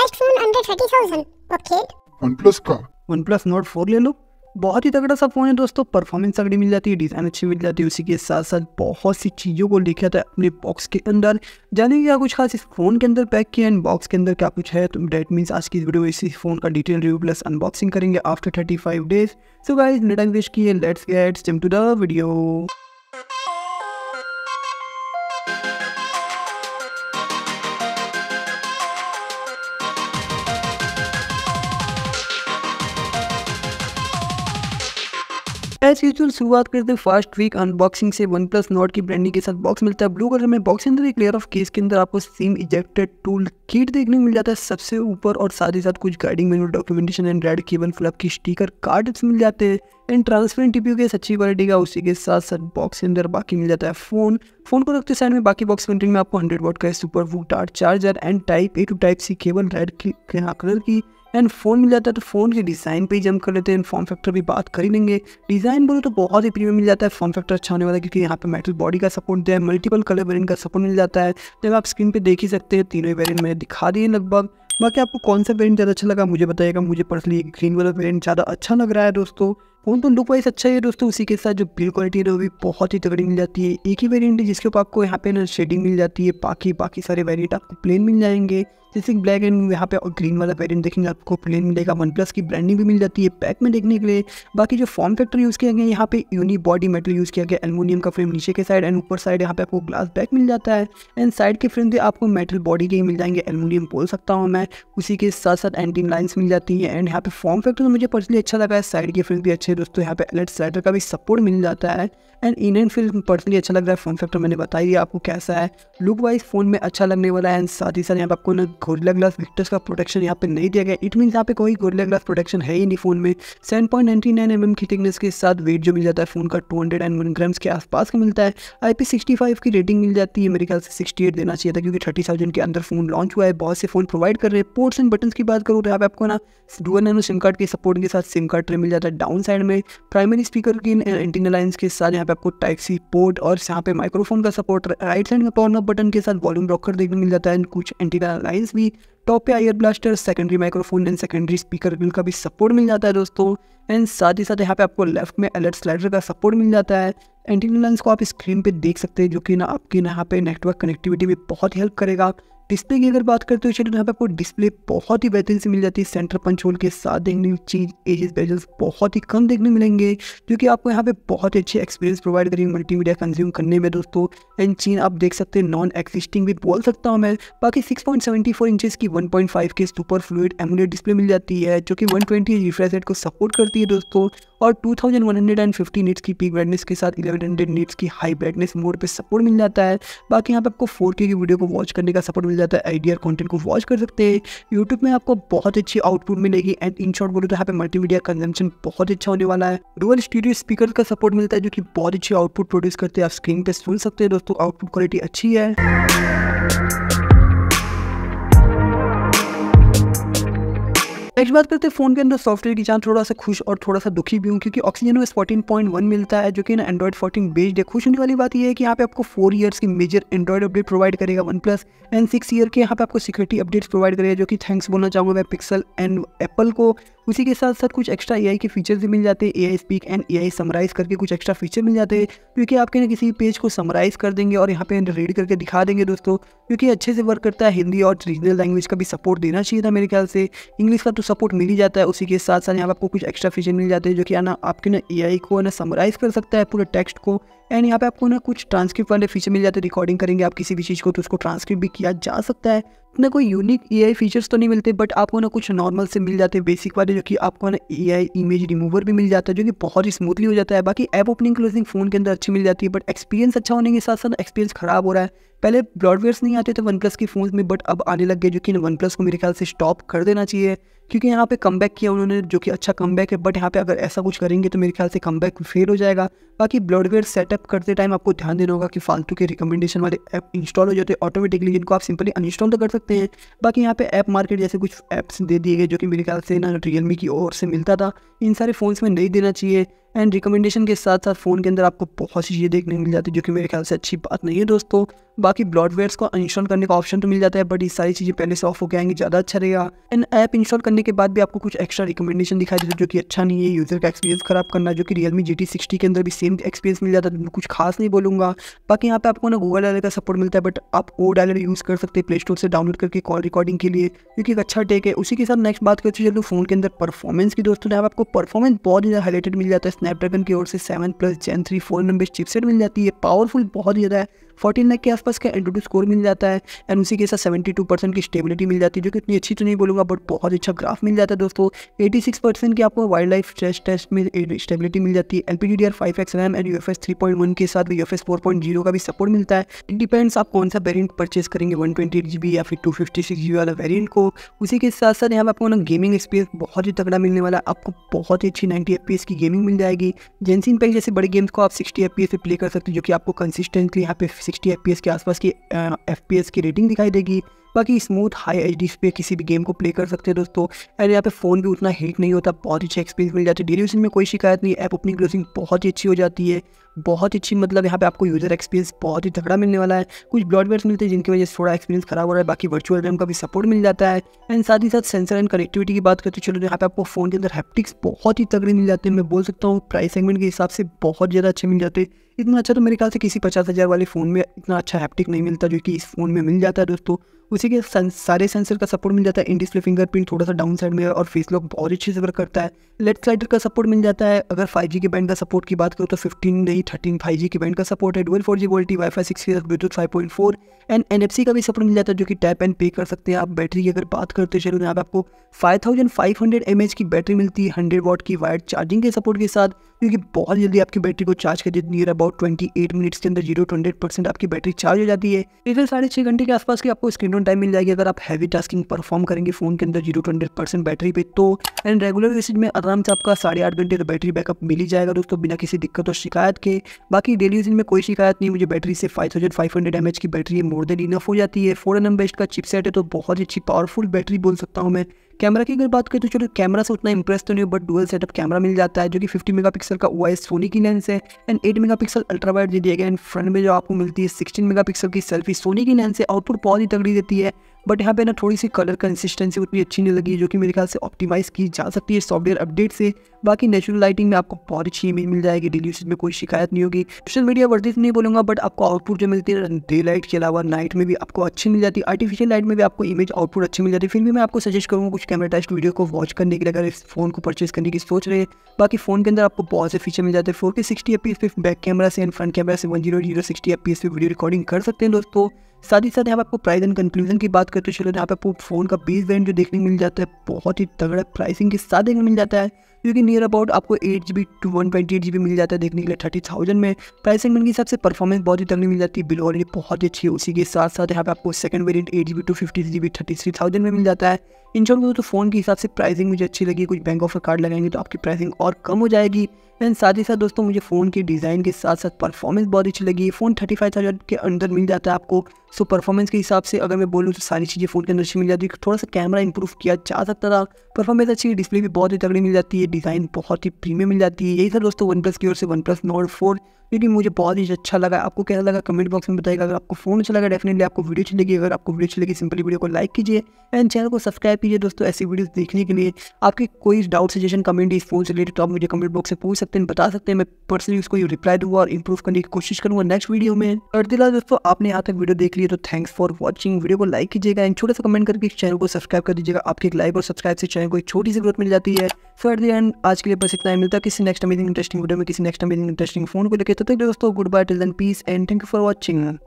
best phone under thirty thousand okay plus का OnePlus Nord four ले लो बहुत ही तगड़ा सा फ़ोन है दोस्तों परफॉर्मेंस तगड़ी मिल जाती है डिज़ाइन अच्छी मिल जाती है उसी के साथ साथ बहुत सी चीज़ों को लिखा जाता है अपने बॉक्स के अंदर जाने जानेंगे क्या कुछ खास इस फ़ोन के अंदर पैक किया एंड बॉक्स के अंदर क्या कुछ है तो डेट मीन्स आज की वीडियो इसी फ़ोन का डिटेल रिव्यू प्लस अनबॉक्सिंग करेंगे after thirty five days so guys नेटा विश की let's get started to the video as usual शुरुआत करते हैं फर्स्ट वीक अनबॉक्सिंग से वन प्लस नोट की ब्रांडिंग के साथ बॉक्स मिलता है ब्लू कलर में बॉक्स के अंदर एक लेयर ऑफ केस के अंदर आपको सिम इजेक्टेड टूल किट देखने को मिल जाता है सबसे ऊपर और साथ ही साथ कुछ guiding menu documentation and red cable club की स्टीकर कार्ड मिल जाते हैं एंड ट्रांसपेरेंट टीपीयू केस अच्छी क्वालिटी का उसी के साथ साथ बॉक्स के अंदर बाकी मिल जाता है फोन फोन को रखते साइड में बाकी बॉक्स पेंटिंग में आपको हंड्रेड वोट का super VOOC dart charger and type A to type C cable red की कलर की एंड फ़ोन मिल जाता है तो फ़ोन के डिज़ाइन पे ही जम कर लेते हैं फॉर्म फैक्टर भी बात कर ही लेंगे डिज़ाइन बोले तो बहुत ही प्रीमियम मिल जाता है फॉर्म फैक्टर अच्छा होने वाला है क्योंकि यहाँ पे मेटल बॉडी का सपोर्ट दिया है मल्टीपल कलर वेरियंट का सपोर्ट मिल जाता है जब आप स्क्रीन पर देख ही सकते हैं तीनों वेरियंट मैंने दिखा दिए लगभग बाकी आपको कौन सा वेरियंट ज़्यादा अच्छा लगा मुझे बताइएगा मुझे पर्सनली ग्रीन वाला वेरियंट ज़्यादा अच्छा लग रहा है दोस्तों फ़ोन तो लुक वाइज अच्छा है दोस्तों उसी के साथ जो बिल्ड क्वालिटी है वो भी बहुत ही तगड़ी मिल जाती है एक ही वेरियंट है जिसके ऊपर आपको यहाँ पे ना शेडिंग मिल जाती है बाकी बाकी सारे वेरियंट आपको प्लेन मिल जाएंगे जैसे कि ब्लैक एंड यहाँ पे और ग्रीन वाला वेरियंट देखेंगे आपको प्लेन मिलेगा वन प्लस की ब्रांडिंग भी मिल जाती है पैक में देखने के लिए बाकी जो फॉर्म फैक्टर यूज़ किया गया यहाँ पे यूनी बॉडी मेटल यूज़ किया गया एलमोनियम का फ्रेम नीचे के साइड एंड ऊपर साइड यहाँ पे आपको ग्लास बैक मिल जाता है एंड साइड के फ्रेम भी आपको मेटल बॉडी के ही मिल जाएंगे एलमोनियम बोल सकता हूँ मैं उसी के साथ साथ एंटीन लाइन्स मिल जाती है एंड यहाँ पे फॉर्म फैक्टर तो मुझे पर्सनली अच्छा लगा है साइड के फ्रेम भी अच्छे दोस्तों यहाँ पे अलर्ट स्लाइडर का भी सपोर्ट मिल जाता है and in and film personally अच्छा लग रहा है फॉर्म फैक्टर मैंने बताया आपको कैसा है लुक वाइज फ़ोन में अच्छा लगने वाला है एंड साथ ही साथ यहाँ पे आपको ना गोरिल्ला ग्लास विक्टर्स का प्रोटेक्शन यहाँ पे नहीं दिया गया इट मीन यहाँ पे कोई गोरिल्ला ग्लास प्रोटेक्शन है ही नहीं फ़ोन में seven point ninety nine M M की थिकनेस के साथ वेट जो मिल जाता है फ़ोन का two hundred and one grams के आसपास का मिलता है आई पी सिक्सटी फाइव की रेटिंग मिल जाती है मेरे ख्याल से सिक्सटी एट देना चाहिए था क्योंकि थर्टी थाउजेंड के अंदर फ़ोन लॉन्च हुआ है बहुत से फ़ोन प्रोवाइड कर रहे हैं पोर्ट्स एंड बटन की बात करूँ तो यहाँ पे आपको ना डुअल नैनो सिम कार्ड के सपोर्ट के साथ सिम कार्ड ट्रे मिल जाता है डाउन साइड में प्राइमरी स्पीकर की एंटीना लाइन के साथ यहाँ पे आपको टाइप सी पोर्ट और यहाँ पे माइक्रोफोन का सपोर्ट राइट साइड में पावर बटन के साथ वॉल्यूम ब्रोकर देखने मिल जाता है कुछ antenna line means we top पे IR blaster secondary microphone and secondary speaker grill का भी सपोर्ट मिल जाता है दोस्तों एंड साथ ही साथ यहाँ पे आपको लेफ्ट में अलर्ट स्लाइडर का सपोर्ट मिल जाता है एंटीना लेंस को आप स्क्रीन पे देख सकते हैं जो कि ना आपके यहाँ पे नेटवर्क कनेक्टिविटी में बहुत हेल्प करेगा डिस्प्ले की अगर बात करते हो चलो यहाँ पे आपको डिस्प्ले बहुत ही बेहतरीन से मिल जाती है सेंटर पंचोल के साथ देखने चीज एजेस बेजेस बहुत ही कम देखने मिलेंगे जो कि आपको यहाँ पे बहुत ही अच्छे एक्सपीरियंस प्रोवाइड करेंगे मल्टीमीडिया कंज्यूम करने में दोस्तों एंड चीन आप देख सकते हैं नॉन एक्सिस्टिंग भी बोल सकता हूँ मैं बाकी सिक्स पॉइंट सेवेंटी फोर की 1.5 के सुपर फ्लूड एमुलेट डिस्प्ले मिल जाती है जो कि 120 रिफ्रेश रेट को सपोर्ट करती है दोस्तों और 2150 नीट्स की पीक ब्राइटनेस के साथ 1100 नीट्स की हाई ब्राइटनेस मोड पे सपोर्ट मिल जाता है बाकी यहाँ पे आपको 4K की वीडियो को वॉच करने का सपोर्ट मिल जाता है आइडिया कंटेंट को वॉच कर सकते हैं यूट्यूब में आपको बहुत अच्छी आउटपुट मिलेगी एंड इन शॉर्ट बोलो तो यहाँ पे मल्टीमीडिया कंजम्पन बहुत अच्छा होने वाला है डुअल स्टूडियो स्पीकर का सपोर्ट मिलता है जो कि बहुत अच्छी आउटपुट प्रोड्यूस करते हैं आप स्क्रीन पर सुन सकते हैं दोस्तों आउटपुट क्वालिटी अच्छी है नेक्स्ट बात करते हैं फ़ोन के अंदर सॉफ्टवेयर की जहाँ थोड़ा सा खुश और थोड़ा सा दुखी भी हूँ क्योंकि ऑक्सीजन में फोर्टीन पॉइंट वन मिलता है जो कि ना एंड्रॉइड फोर्टीन बेस्ड है खुश होने वाली बात यह है कि यहाँ पे आपको फोर ईयर्स की मेजर एंड्रॉइड अपडेट प्रोवाइड करेगा OnePlus and six year के यहाँ पे आपको सिक्योरिटी अपडेट्स प्रोवाइड करेगा जो कि थैंक्स बोलना चाहूँगा मैं पिक्सल एंड एप्पल को उसी के साथ साथ कुछ एक्स्ट्रा ए के फीचर्स भी मिल जाते हैं A I speak and A I summarize करके कुछ एक्स्ट्रा फीचर मिल जाते हैं क्योंकि आपके ना किसी पेज को समराइज कर देंगे और यहाँ पे रीड करके दिखा देंगे दोस्तों क्योंकि अच्छे से वर्क करता है हिंदी और रीजनल लैंग्वेज का भी सपोर्ट देना चाहिए था मेरे ख्याल से इंग्लिश का तो सपोर्ट मिल ही जाता है उसी के साथ साथ यहाँ पर आपको कुछ एक्स्ट्रा फीचर मिल जाते हैं जो कि ना आपके ना ए को ना समराइज कर सकता है पूरे टेक्स्ट को एंड यहाँ पे आपको ना कुछ ट्रांसक्रिप्ट वाले फीचर मिल जाते हैं रिकॉर्डिंग करेंगे आप किसी भी चीज़ को तो उसको ट्रांसक्रिप्ट भी किया जा सकता है ना कोई यूनिक ए फीचर्स तो नहीं मिलते बट आपको ना कुछ नॉर्मल से मिल जाते हैं बेसिक वाले जो कि आपको ना ए इमेज रिमूवर भी मिल जाता है जो कि बहुत ही स्मूथली हो जाता है बाकी ऐप ओपनिंग क्लोजिंग फ़ोन के अंदर अच्छी मिल जाती है बट एक्सपीरियंस अच्छा होने के साथ साथ एक्सपीरियंस ख़राब हो रहा है पहले ब्रॉडवेयर्स नहीं आते थे वन प्लस के फ़ोन में बट अब आने लग गए जो कि वन प्लस को मेरे ख्याल से स्टॉप कर देना चाहिए क्योंकि यहाँ पे कम बैक किया उन्होंने जो कि अच्छा कम बैक है बट यहाँ पे अगर ऐसा कुछ करेंगे तो मेरे ख्याल से कम बैक फेल हो जाएगा बाकी ब्लॉडवेयर सेटअप करते टाइम आपको ध्यान देना होगा कि फालतू के रिकमेंडेशन वाले ऐप इंस्टॉल हो जाते हैं ऑटोमेटिकली जिनको आप सिंपली अनइंस्टॉल तो कर सकते सकते हैं बाकी यहाँ पे ऐप मार्केट जैसे कुछ ऐप्स दे दिए गए जो कि मेरे ख्याल से ना रियलमी की ओर से मिलता था इन सारे फ़ोन्स में नहीं देना चाहिए एंड रिकमेंडेशन के साथ साथ फ़ोन के अंदर आपको बहुत सी चीज़ें देखने मिल जाती है जो कि मेरे ख्याल से अच्छी बात नहीं है दोस्तों बाकी ब्लॉडवेयर्स को इंस्टॉल करने का ऑप्शन तो मिल जाता है बट ये सारी चीज़ें पहले से ऑफ गए आएंगी ज़्यादा अच्छा रहेगा एंड ऐप इंस्टॉल करने के बाद भी आपको कुछ एक्स्ट्रा रिकमेंडेशन दिखाई देता है जो कि अच्छा नहीं है यूज़र का एक्सपीरियंस खराब करना जो कि रियलमी जी टी सिक्सटी के अंदर भी सेम एक्सपीरियंस मिल जाता है तो कुछ खास नहीं बोलूँगा बाकी यहाँ पर आपको ना गूगल डायलर का सपोर्ट मिलता है बट आप ओ डायलर यूज़ कर सकते हैं प्ले स्टोर से डाउनलोड करके कॉल रिकॉर्डिंग के लिए क्योंकि एक अच्छा टेक है उसी के साथ नेक्स्ट बात करते चलो फ़ोन के अंदर परफॉर्मेंस की दोस्तों ने आपको परफॉर्मेंस बहुत ज़्यादा हाईलाइटेड मिल जाता है स्नैपड्रैगन की ओर से seven plus gen three four number chipset मिल जाती है पावरफुल बहुत ज़्यादा है फोर्टीन लाख के आसपास का एंड्रोड स्कोर मिल जाता है एंड उसी के साथ सेवेंटी टू परसेंट की स्टेबिलिटी मिल जाती है जो कि इतनी अच्छी तो नहीं बोलूँगा बट बहुत अच्छा ग्राफ मिल जाता है दोस्तों एटी सिक्स परसेंट की आपको वाइल्ड लाइफ स्ट्रेस टेस्ट में स्टेबिलिटी मिल जाती है L P D D R five X RAM and U F S three point one के साथ U F S four point zero का भी सपोर्ट मिलता है इट डिपेंड्स आप कौन सा वेरियंट परचेज करेंगे one twenty eight G B या फिर टू फिफ्टी सिक्स जी वाला वेरियंट को उसी के साथ साथ यहाँ पर आपको ना गेमिंग एक्सपीरियंस बहुत ही तगड़ा मिलने वाला है आपको बहुत ही अच्छी नाइन्टी एफ पी एस की गेमिंग मिल जाएगी जेंसिन पैक जैसे बड़े गेम्स को आप सिक्सटी एफ पी एस पे प्ले कर सकते हो जो कि आपको कंसिस्टेंटली यहाँ पे सिक्सटी एफ के आसपास की एफ की रेटिंग दिखाई देगी बाकी स्मूथ हाई एच डी पे किसी भी गेम को प्ले कर सकते हैं दोस्तों एंड यहाँ पे फ़ोन भी उतना हीट नहीं होता बहुत ही अच्छा एक्सपीरियंस मिल जाता है ड्यूरेशन में कोई शिकायत नहीं ऐप अपनी क्लोजिंग बहुत ही अच्छी हो जाती है बहुत अच्छी मतलब यहाँ पे आपको यूज़र एक्सपीरियंस बहुत ही तगड़ा मिलने वाला है कुछ ब्रॉडवेयर मिलते हैं जिनकी वजह से थोड़ा एक्सपीरियंस खराब हो रहा है बाकी वर्चुअल रैम का भी सपोर्ट मिल जाता है एंड साथ ही साथ सेंसर एंड कनेक्टिविटी की बात करते चलो यहाँ पे आपको फ़ोन के अंदर हैप्टिक्स बहुत ही तगड़े मिल जाते हैं मैं बोल सकता हूँ प्राइस सेगमेंट के हिसाब से बहुत ज़्यादा अच्छे मिल जाते हैं इतना अच्छा तो मेरे ख्याल से किसी पचास हज़ार वाले फ़ोन में इतना अच्छा हैप्टिक नहीं मिलता जो कि इस फ़ोन में मिल जाता है दोस्तों उसी के सारे सेंसर का सपोर्ट मिल जाता है इन डिस्प्ले फिंगरप्रिंट थोड़ा सा डाउन साइड में है और फेस लॉक बहुत अच्छे से वर्क करता है लेट स्लाइडर का सपोर्ट मिल जाता है अगर फाइव जी के बैंड का सपोर्ट की बात करो तो फिफ्टीन नहीं थर्टीन फाइव जी के बैंड का सपोर्ट है dual four G VoLTE Wi-Fi six Bluetooth five point four and N F C का भी सपोर्ट मिल जाता है जो कि टैप एंड पे कर सकते हैं आप बैटरी की अगर बात करते चलो यहाँ पर आपको five thousand five hundred M H की बैटरी मिलती है हंड्रेड वॉट की वायर चार्जिंग के सपोर्ट के साथ क्योंकि बहुत जल्दी आपकी बैटरी को चार्ज देती है अबाउट ट्वेंटी एट मिनट्स के अंदर जीरो टू हंड्रेड परसेंट आपकी बैटरी चार्ज हो जाती है इधर साढ़े छः घंटे के आसपास की आपको स्क्रीन ऑन टाइम मिल जाएगी अगर आप हैवी टास्किंग परफॉर्म करेंगे फोन के अंदर zero to hundred percent battery पे तो एंड रेगुलर यूसेज में आराम से आपका साढ़े आठ घंटे का बैटरी बैकअप मिल ही जाएगा दोस्तों बिना किसी दिक्कत और शिकायत के बाकी डेली यूसेज में कोई शिकायत नहीं मुझे बैटरी से five thousand five hundred M H की बैटरी मोर देन इनफ हो जाती है फोर एन एम बेस्ट का चिपसेट है तो बहुत ही अच्छी पावरफुल बैटरी बोल सकता हूँ मैं कैमरा की अगर बात करें तो चलो कैमरा से उतना इंप्रेस तो नहीं बट डुअल सेटअप कैमरा मिल जाता है जो कि 50 मेगापिक्सल का ओ सोनी की लेंस है एंड 8 मेगापिक्सल अल्ट्रा वाइड दे दिया गया एंड फ्रंट में जो आपको मिलती है 16 मेगापिक्सल की सेल्फी सोनी की लेंस है आउटपुट बहुत ही तगड़ी देती है बट यहाँ पे ना थोड़ी सी कलर कंसिस्टेंसी उतनी अच्छी नहीं लगी जो कि मेरे ख्याल से ऑप्टिमाइज़ की जा सकती है सॉफ्टवेयर अपडेट से बाकी नेचुरल लाइटिंग में आपको बहुत अच्छी इमेज मिल जाएगी डेली में कोई शिकायत नहीं होगी सोशल मीडिया वर्जित नहीं बोलूंगा बट आपको आउटपुट जो मिलती है डे लाइट के अलावा नाइट में भी आपको अच्छी मिल जाती है आर्टिफिशियल लाइट में भी आपको इमेज आउटपुट अच्छी मिल जाती है फिर भी मैं आपको सजेस्ट करूँगा कुछ कैमरा टेस्ट वीडियो को वॉच करने के लिए अगर इस फोन को परचेज करने की सोच रहे हैं बाकी फोन के अंदर आपको बहुत से फीचर मिल जाते हैं four K sixty F P back camera से एंड फ्रंट कैमरा से one zero zero sixty F P video recording कर सकते हैं दोस्तों साथ ही साथ यहाँ पर आपको प्राइस एंड कंक्लूजन की बात करते चलो यहाँ पर आपको फ़ोन का बेस वेरियंट जो देखने को मिल जाता है बहुत ही तगड़ा प्राइसिंग के साथ देखने मिल जाता है क्योंकि नियर अबाउट आपको eight G B to one twenty eight G B मिल जाता है देखने के लिए थर्टी थाउजेंड में प्राइस सेगमेंट के हिसाब से परफॉर्मेंस बहुत ही तगड़ी मिल जाती है बिलो ऑलरेडी बहुत ही अच्छी है उसी के साथ साथ यहाँ पे आपको second variant eight G B to fifty G B thirty three thousand में मिल जाता है इन शॉर्ट तो फ़ोन के हिसाब से प्राइसिंग मुझे अच्छी लगी कुछ बैंक ऑफर कार्ड लगाएंगे तो आपकी प्राइसिंग और कम हो जाएगी एंड साथ ही साथ दोस्तों मुझे फ़ोन के डिज़ाइन के साथ साथ परफॉर्मेंस बहुत अच्छी लगी फ़ोन थर्टी फाइव थाउजेंड के अंदर मिल जाता है आपको सो परफॉर्मेंस के हिसाब से अगर मैं बोलूँ तो सारी चीज़ें फ़ोन के अंदर अच्छी मिल जाती है थोड़ा सा कैमरा इंप्रूव किया जा सकता था परफॉर्मेंस अच्छी डिस्प्ले भी बहुत ही तगड़ी मिल जाती है डिज़ाइन बहुत ही प्रीमियम मिल जाती है यही सर दोस्तों वन प्लस की ओर से वन प्लस नोट फोर क्योंकि मुझे बहुत ही अच्छा लगा आपको कैसा लगा कमेंट बॉक्स में बताइएगा अगर आपको फोन अच्छा लगा डेफिनेटली आपको वीडियो अच्छी लगी अगर आपको वीडियो अच्छी लगी सिंपली वीडियो को लाइक कीजिए एंड चैनल को सब्सक्राइब कीजिए दोस्तों ऐसी वीडियोस देखने के लिए आपके कोई डाउट सजेशन कमेंट इस फोन से रिलेटेड तो आप मुझे कमेंट बॉक्स से पूछ सकते हैं बता सकते हैं मैं पर्सनली उसको रिप्लाई दूंगा और इंप्रूव करने की कोशिश करूँगा नेक्स्ट वीडियो में और दिला दोस्तों आपने यहाँ तक वीडियो देख लिया तो थैंक्स फॉर वॉचिंग वीडियो को लाइक कीजिएगा एंड छोटा सा कमेंट करके चैनल को सब्सक्राइब कर दीजिएगा आपके एक लाइक और सब्सक्राइब से चैनल को एक छोटी सी ग्रोथ मिल जाती है सो द एंड आज के लिए बस इतना मिलता है किसी नेक्स्ट अमेजिंग इंटरेस्टिंग वीडियो में किसी नेक्स्ट अमेजिंग इंटरेस्टिंग फोन को लेकर तो तक दोस्तों goodbye till then peace and thank you for watching